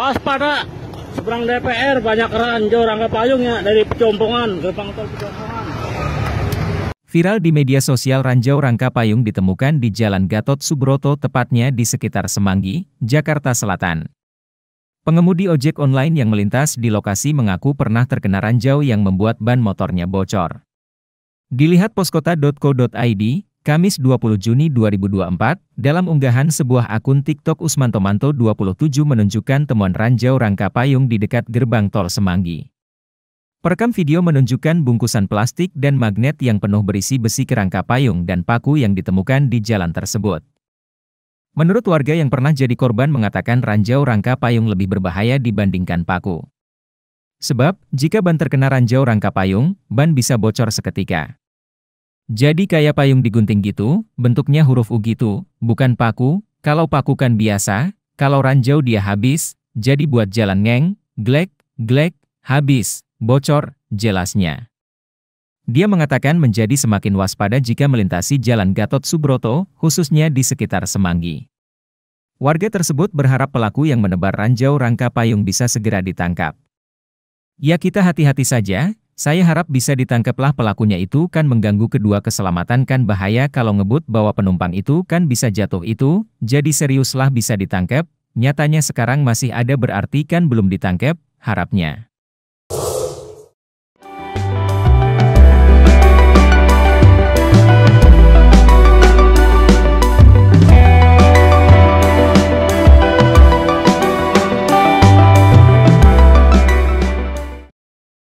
waspada seberang DPR banyak ranjau rangka payung ya dari pecompongan gerbang tol pecompongan. Viral di media sosial ranjau rangka payung ditemukan di Jalan Gatot Subroto tepatnya di sekitar Semanggi, Jakarta Selatan. Pengemudi ojek online yang melintas di lokasi mengaku pernah terkena ranjau yang membuat ban motornya bocor. Dilihat poskota.co.id, Kamis 20 Juni 2024, dalam unggahan sebuah akun TikTok Usman Tomanto 27 menunjukkan temuan ranjau rangka payung di dekat gerbang tol Semanggi. Perekam video menunjukkan bungkusan plastik dan magnet yang penuh berisi besi kerangka payung dan paku yang ditemukan di jalan tersebut. Menurut warga yang pernah jadi korban mengatakan ranjau rangka payung lebih berbahaya dibandingkan paku. Sebab, jika ban terkena ranjau rangka payung, ban bisa bocor seketika. Jadi kayak payung digunting gitu, bentuknya huruf U gitu, bukan paku, kalau paku kan biasa, kalau ranjau dia habis, jadi buat jalan ngeng, glek, glek, habis, bocor, jelasnya. Dia mengatakan menjadi semakin waspada jika melintasi Jalan Gatot Subroto, khususnya di sekitar Semanggi. Warga tersebut berharap pelaku yang menebar ranjau rangka payung bisa segera ditangkap. Ya kita hati-hati saja, saya harap bisa ditangkaplah pelakunya itu kan mengganggu kedua keselamatan kan bahaya kalau ngebut bawa penumpang itu kan bisa jatuh itu, jadi seriuslah bisa ditangkap, nyatanya sekarang masih ada berarti kan belum ditangkap, harapnya.